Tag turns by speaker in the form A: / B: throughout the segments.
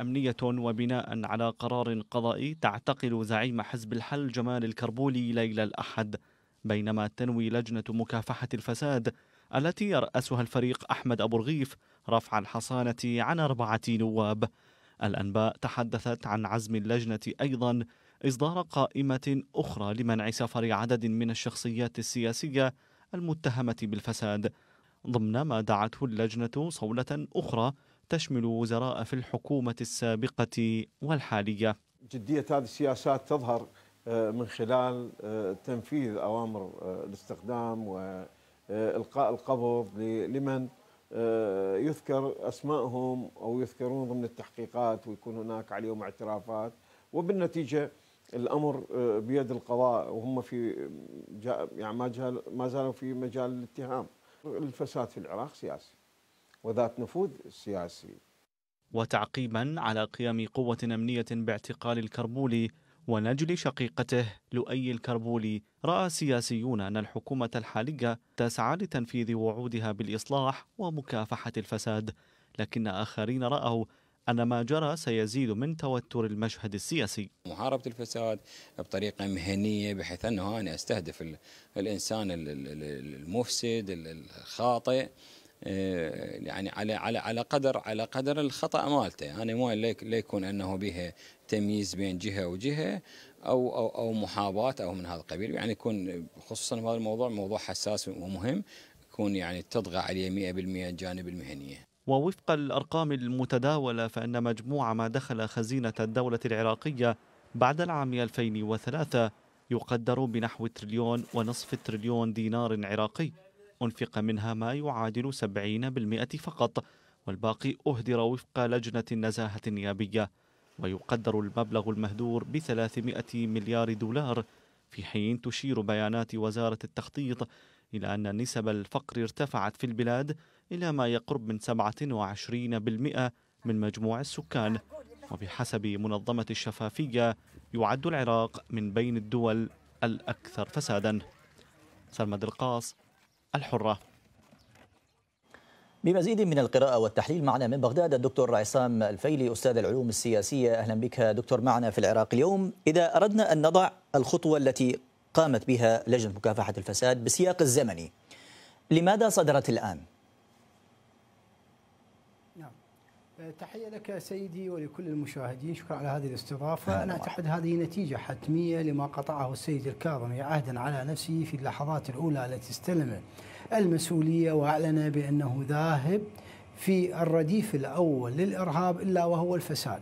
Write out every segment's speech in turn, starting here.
A: أمنية وبناء على قرار قضائي تعتقل زعيم حزب الحل جمال الكربولي ليلة الأحد بينما تنوي لجنة مكافحة الفساد التي يرأسها الفريق أحمد أبو رغيف رفع الحصانة عن أربعة نواب الأنباء تحدثت عن عزم اللجنة أيضا إصدار قائمة أخرى لمنع سفر عدد من الشخصيات السياسية المتهمة بالفساد ضمن ما دعته اللجنة صولة أخرى تشمل وزراء في الحكومة السابقة والحالية جدية هذه السياسات تظهر آه، من خلال آه، تنفيذ أوامر آه، الاستخدام وإلقاء القبض لمن يذكر أسمائهم أو يذكرون ضمن التحقيقات ويكون هناك عليهم اعترافات وبالنتيجة الامر بيد القضاء وهم في يعني ما زالوا في مجال الاتهام الفساد في العراق سياسي وذات نفوذ سياسي وتعقيبا على قيام قوة أمنية باعتقال الكربولي ونجل شقيقته لؤي الكربولي رأى سياسيون أن الحكومة الحالية تسعى لتنفيذ وعودها بالإصلاح ومكافحة الفساد لكن آخرين رأوا أن ما جرى سيزيد من توتر المشهد السياسي محاربة الفساد بطريقة مهنية بحيث أنه أنا أستهدف الإنسان المفسد الخاطئ آه، يعني على على على قدر على قدر الخطا مالته يعني مو لا يكون انه بها تمييز بين جهه وجهه او او او محاباه او من هذا القبيل يعني يكون خصوصا هذا الموضوع موضوع حساس ومهم يكون يعني تطغى عليه 100% الجانب المهنيه ووفق الارقام المتداوله فان مجموع ما دخل خزينه الدوله العراقيه بعد العام 2003 يقدر بنحو تريليون ونصف تريليون دينار عراقي أنفق منها ما يعادل 70% فقط والباقي أهدر وفق لجنة النزاهة النيابية ويقدر المبلغ المهدور ب 300 مليار دولار في حين تشير بيانات وزارة التخطيط إلى أن نسب الفقر ارتفعت في البلاد إلى ما يقرب من 27% من مجموع السكان وبحسب منظمة الشفافية يعد العراق من بين الدول الأكثر فسادا سلمى القاص الحرة بمزيد من القراءة والتحليل معنا من بغداد الدكتور عصام الفيلي أستاذ العلوم السياسية أهلا بك دكتور معنا في العراق اليوم إذا أردنا أن نضع الخطوة التي قامت بها لجنة مكافحة الفساد بسياق الزمني لماذا صدرت الآن؟
B: تحية لك سيدي ولكل المشاهدين شكرا على هذه الاستضافة أنا أعتقد هذه نتيجة حتمية لما قطعه السيد الكاظمي عهدا على نفسه في اللحظات الأولى التي استلم المسؤولية وأعلن بأنه ذاهب في الرديف الاول للارهاب الا وهو الفساد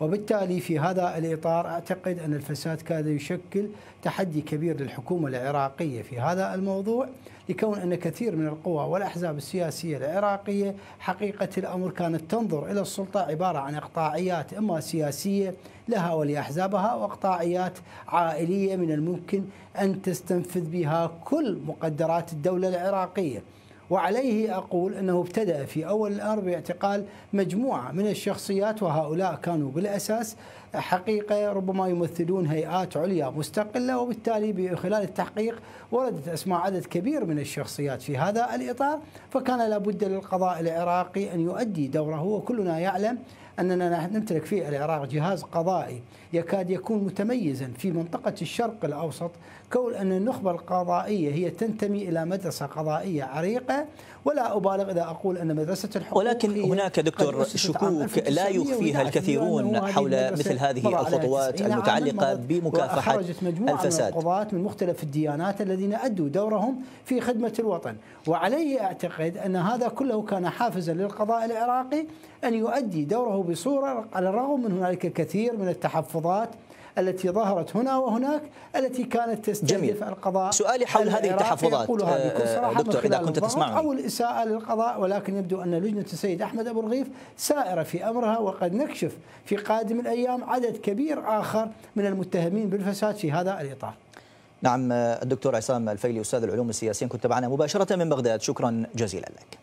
B: وبالتالي في هذا الاطار اعتقد ان الفساد كاد يشكل تحدي كبير للحكومه العراقيه في هذا الموضوع لكون ان كثير من القوى والاحزاب السياسيه العراقيه حقيقه الامر كانت تنظر الى السلطه عباره عن اقطاعيات اما سياسيه لها ولاحزابها واقطاعيات عائليه من الممكن ان تستنفذ بها كل مقدرات الدوله العراقيه وعليه أقول أنه ابتدأ في أول الأمر باعتقال مجموعة من الشخصيات وهؤلاء كانوا بالأساس حقيقة ربما يمثلون هيئات عليا مستقلة وبالتالي خلال التحقيق وردت أسماء عدد كبير من الشخصيات في هذا الإطار فكان لابد للقضاء العراقي أن يؤدي دوره وكلنا يعلم أننا نمتلك في العراق جهاز قضائي يكاد يكون متميزا في منطقة الشرق الأوسط كون أن النخبة القضائية هي تنتمي إلى مدرسة قضائية عريقة ولا أبالغ إذا أقول أن مدرسة الحقوق ولكن هناك دكتور شكوك لا يخفيها الكثيرون حول مثل هذه الخطوات المتعلقة بمكافحة مجموعة الفساد من القضاة من مختلف الديانات الذين أدوا دورهم في خدمة الوطن وعليه أعتقد أن هذا كله كان حافزا للقضاء العراقي أن يؤدي دوره بصورة على الرغم من هنالك كثير من التحفظات التي ظهرت هنا وهناك التي كانت تستهدف القضاء سؤالي حول هذه التحفظات آه، بكل صراحة دكتور إذا كنت تسمعني أو الإساءة للقضاء ولكن يبدو أن لجنة السيد أحمد أبو رغيف سائرة في أمرها وقد نكشف في قادم الأيام عدد كبير آخر من المتهمين بالفساد في هذا الإطار
A: نعم آه، الدكتور عصام الفيلي أستاذ العلوم السياسية كنت معنا مباشرة من بغداد شكرا
B: جزيلا لك